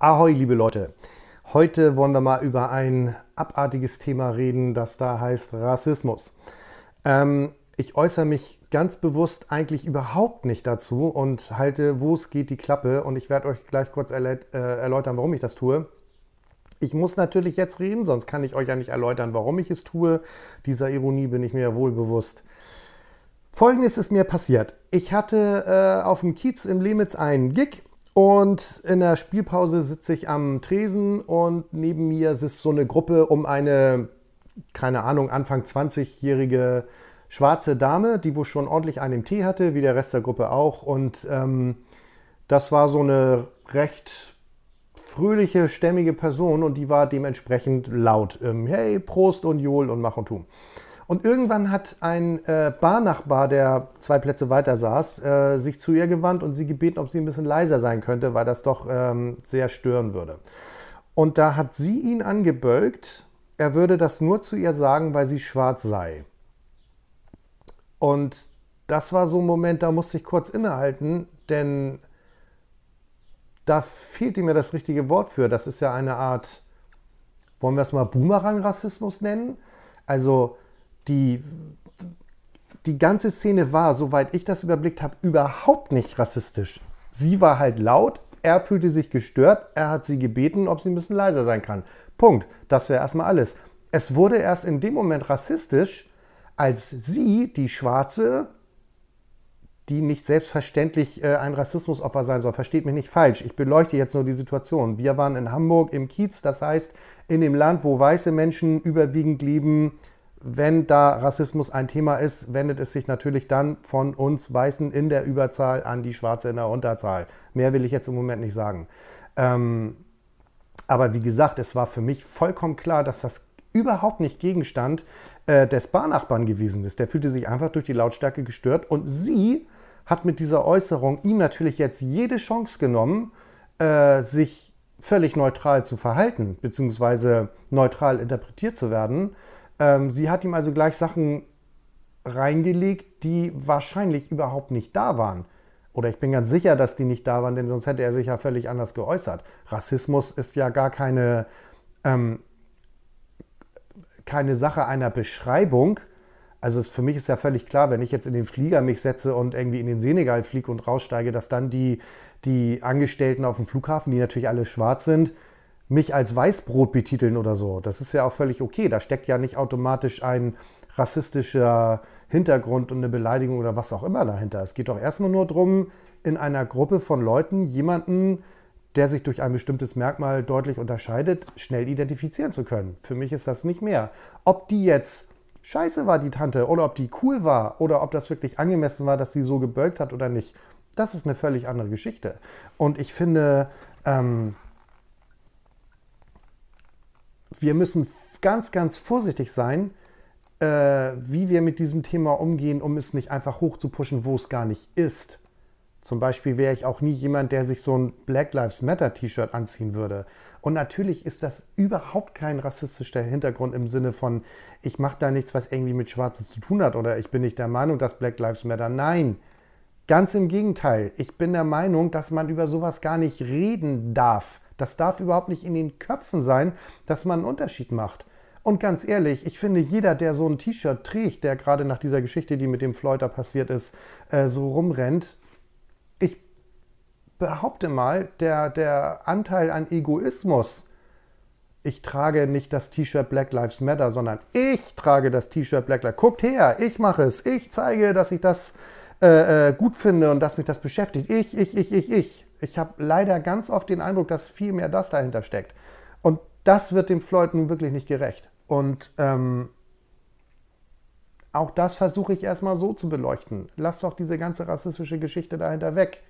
Ahoi, liebe Leute. Heute wollen wir mal über ein abartiges Thema reden, das da heißt Rassismus. Ähm, ich äußere mich ganz bewusst eigentlich überhaupt nicht dazu und halte, wo es geht, die Klappe. Und ich werde euch gleich kurz äh, erläutern, warum ich das tue. Ich muss natürlich jetzt reden, sonst kann ich euch ja nicht erläutern, warum ich es tue. Dieser Ironie bin ich mir ja wohl bewusst. Folgendes ist mir passiert. Ich hatte äh, auf dem Kiez im Lemitz einen Gig und in der Spielpause sitze ich am Tresen und neben mir sitzt so eine Gruppe um eine, keine Ahnung, Anfang 20-jährige schwarze Dame, die wohl schon ordentlich einen im Tee hatte, wie der Rest der Gruppe auch. Und ähm, das war so eine recht fröhliche, stämmige Person und die war dementsprechend laut. Ähm, hey, Prost und Jol und Mach und Tu. Und irgendwann hat ein äh, Barnachbar, der zwei Plätze weiter saß, äh, sich zu ihr gewandt und sie gebeten, ob sie ein bisschen leiser sein könnte, weil das doch ähm, sehr stören würde. Und da hat sie ihn angebölkt, er würde das nur zu ihr sagen, weil sie schwarz sei. Und das war so ein Moment, da musste ich kurz innehalten, denn da fehlte mir das richtige Wort für. Das ist ja eine Art, wollen wir es mal Boomerang-Rassismus nennen? Also die die ganze Szene war, soweit ich das überblickt habe, überhaupt nicht rassistisch. Sie war halt laut, er fühlte sich gestört, er hat sie gebeten, ob sie ein bisschen leiser sein kann. Punkt. Das wäre erstmal alles. Es wurde erst in dem Moment rassistisch, als sie, die Schwarze, die nicht selbstverständlich äh, ein Rassismusopfer sein soll, versteht mich nicht falsch. Ich beleuchte jetzt nur die Situation. Wir waren in Hamburg im Kiez, das heißt in dem Land, wo weiße Menschen überwiegend leben, wenn da Rassismus ein Thema ist, wendet es sich natürlich dann von uns Weißen in der Überzahl an die Schwarze in der Unterzahl. Mehr will ich jetzt im Moment nicht sagen. Ähm, aber wie gesagt, es war für mich vollkommen klar, dass das überhaupt nicht Gegenstand äh, des Barnachbarn gewesen ist. Der fühlte sich einfach durch die Lautstärke gestört und sie hat mit dieser Äußerung ihm natürlich jetzt jede Chance genommen, äh, sich völlig neutral zu verhalten, beziehungsweise neutral interpretiert zu werden. Ähm, sie hat ihm also gleich Sachen reingelegt, die wahrscheinlich überhaupt nicht da waren. Oder ich bin ganz sicher, dass die nicht da waren, denn sonst hätte er sich ja völlig anders geäußert. Rassismus ist ja gar keine, ähm, keine Sache einer Beschreibung. Also es, für mich ist ja völlig klar, wenn ich jetzt in den Flieger mich setze und irgendwie in den Senegal fliege und raussteige, dass dann die, die Angestellten auf dem Flughafen, die natürlich alle schwarz sind, mich als Weißbrot betiteln oder so. Das ist ja auch völlig okay. Da steckt ja nicht automatisch ein rassistischer Hintergrund und eine Beleidigung oder was auch immer dahinter. Es geht doch erstmal nur darum, in einer Gruppe von Leuten jemanden, der sich durch ein bestimmtes Merkmal deutlich unterscheidet, schnell identifizieren zu können. Für mich ist das nicht mehr. Ob die jetzt scheiße war, die Tante, oder ob die cool war, oder ob das wirklich angemessen war, dass sie so gebölkt hat oder nicht, das ist eine völlig andere Geschichte. Und ich finde, ähm, wir müssen ganz, ganz vorsichtig sein, äh, wie wir mit diesem Thema umgehen, um es nicht einfach hoch wo es gar nicht ist. Zum Beispiel wäre ich auch nie jemand, der sich so ein Black Lives Matter T-Shirt anziehen würde. Und natürlich ist das überhaupt kein rassistischer Hintergrund im Sinne von, ich mache da nichts, was irgendwie mit Schwarzes zu tun hat oder ich bin nicht der Meinung, dass Black Lives Matter. Nein, ganz im Gegenteil. Ich bin der Meinung, dass man über sowas gar nicht reden darf das darf überhaupt nicht in den Köpfen sein, dass man einen Unterschied macht. Und ganz ehrlich, ich finde, jeder, der so ein T-Shirt trägt, der gerade nach dieser Geschichte, die mit dem Fleuter passiert ist, äh, so rumrennt, ich behaupte mal, der, der Anteil an Egoismus, ich trage nicht das T-Shirt Black Lives Matter, sondern ich trage das T-Shirt Black Lives Matter. Guckt her, ich mache es, ich zeige, dass ich das äh, äh gut finde und dass mich das beschäftigt. Ich, ich, ich, ich, ich ich habe leider ganz oft den Eindruck, dass viel mehr das dahinter steckt. Und das wird dem Floyd nun wirklich nicht gerecht. Und ähm, auch das versuche ich erstmal so zu beleuchten. Lass doch diese ganze rassistische Geschichte dahinter weg.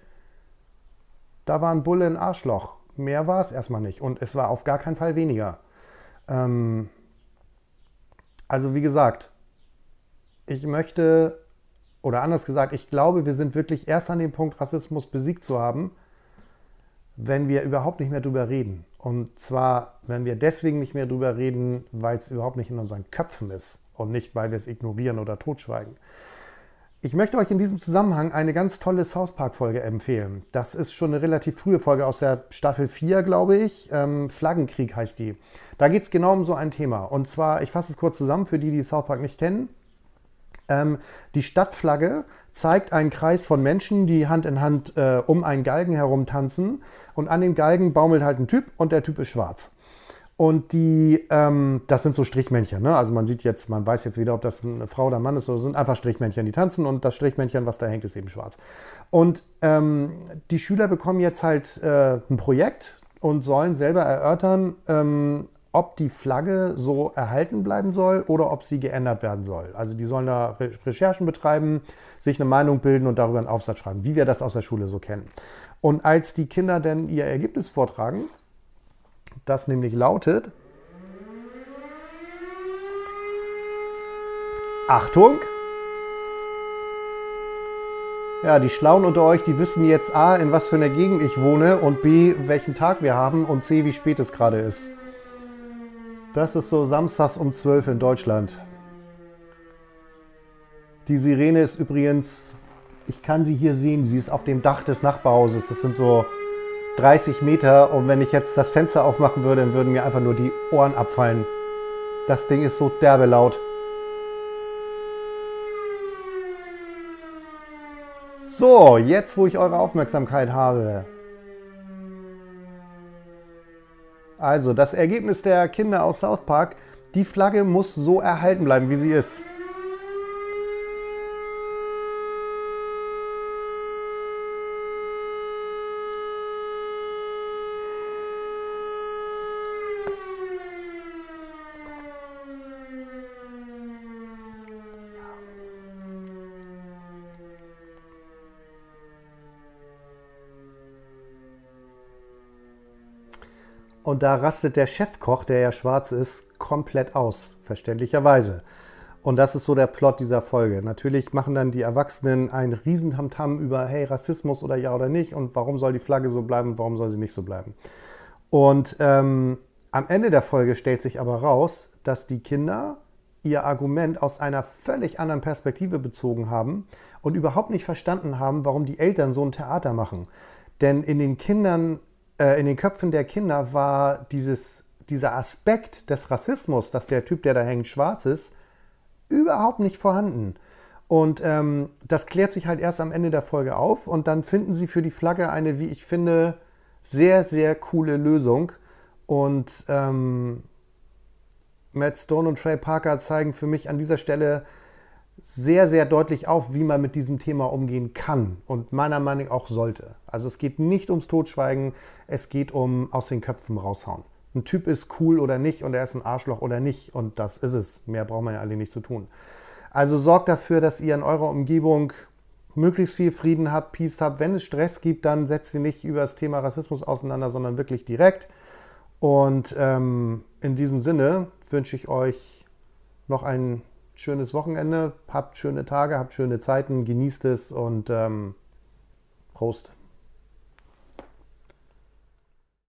Da war ein Bulle ein Arschloch. Mehr war es erstmal nicht. Und es war auf gar keinen Fall weniger. Ähm, also wie gesagt, ich möchte, oder anders gesagt, ich glaube, wir sind wirklich erst an dem Punkt, Rassismus besiegt zu haben, wenn wir überhaupt nicht mehr drüber reden. Und zwar, wenn wir deswegen nicht mehr drüber reden, weil es überhaupt nicht in unseren Köpfen ist und nicht, weil wir es ignorieren oder totschweigen. Ich möchte euch in diesem Zusammenhang eine ganz tolle South Park-Folge empfehlen. Das ist schon eine relativ frühe Folge aus der Staffel 4, glaube ich. Ähm, Flaggenkrieg heißt die. Da geht es genau um so ein Thema. Und zwar, ich fasse es kurz zusammen für die, die South Park nicht kennen. Ähm, die Stadtflagge zeigt einen Kreis von Menschen, die Hand in Hand äh, um einen Galgen herum tanzen. Und an dem Galgen baumelt halt ein Typ und der Typ ist schwarz. Und die, ähm, das sind so Strichmännchen. Ne? Also man sieht jetzt, man weiß jetzt wieder, ob das eine Frau oder ein Mann ist. Oder sind einfach Strichmännchen, die tanzen und das Strichmännchen, was da hängt, ist eben schwarz. Und ähm, die Schüler bekommen jetzt halt äh, ein Projekt und sollen selber erörtern, ähm, ob die Flagge so erhalten bleiben soll oder ob sie geändert werden soll. Also die sollen da Re Recherchen betreiben, sich eine Meinung bilden und darüber einen Aufsatz schreiben, wie wir das aus der Schule so kennen. Und als die Kinder dann ihr Ergebnis vortragen, das nämlich lautet, Achtung! Ja, die Schlauen unter euch, die wissen jetzt A, in was für einer Gegend ich wohne und B, welchen Tag wir haben und C, wie spät es gerade ist. Das ist so samstags um 12 in Deutschland. Die Sirene ist übrigens, ich kann sie hier sehen, sie ist auf dem Dach des Nachbarhauses. Das sind so 30 Meter und wenn ich jetzt das Fenster aufmachen würde, dann würden mir einfach nur die Ohren abfallen. Das Ding ist so derbe laut. So, jetzt wo ich eure Aufmerksamkeit habe, Also das Ergebnis der Kinder aus South Park, die Flagge muss so erhalten bleiben, wie sie ist. Und da rastet der Chefkoch, der ja schwarz ist, komplett aus, verständlicherweise. Und das ist so der Plot dieser Folge. Natürlich machen dann die Erwachsenen ein riesen über, hey, Rassismus oder ja oder nicht und warum soll die Flagge so bleiben und warum soll sie nicht so bleiben. Und ähm, am Ende der Folge stellt sich aber raus, dass die Kinder ihr Argument aus einer völlig anderen Perspektive bezogen haben und überhaupt nicht verstanden haben, warum die Eltern so ein Theater machen. Denn in den Kindern äh, in den Köpfen der Kinder war dieses, dieser Aspekt des Rassismus, dass der Typ, der da hängt, schwarz ist, überhaupt nicht vorhanden. Und ähm, das klärt sich halt erst am Ende der Folge auf und dann finden sie für die Flagge eine, wie ich finde, sehr, sehr coole Lösung. Und ähm, Matt Stone und Trey Parker zeigen für mich an dieser Stelle sehr, sehr deutlich auf, wie man mit diesem Thema umgehen kann und meiner Meinung nach auch sollte. Also es geht nicht ums Totschweigen, es geht um aus den Köpfen raushauen. Ein Typ ist cool oder nicht und er ist ein Arschloch oder nicht und das ist es. Mehr braucht man ja alle nicht zu tun. Also sorgt dafür, dass ihr in eurer Umgebung möglichst viel Frieden habt, Peace habt. Wenn es Stress gibt, dann setzt ihr nicht über das Thema Rassismus auseinander, sondern wirklich direkt. Und ähm, in diesem Sinne wünsche ich euch noch einen schönes Wochenende, habt schöne Tage, habt schöne Zeiten, genießt es und ähm, Prost.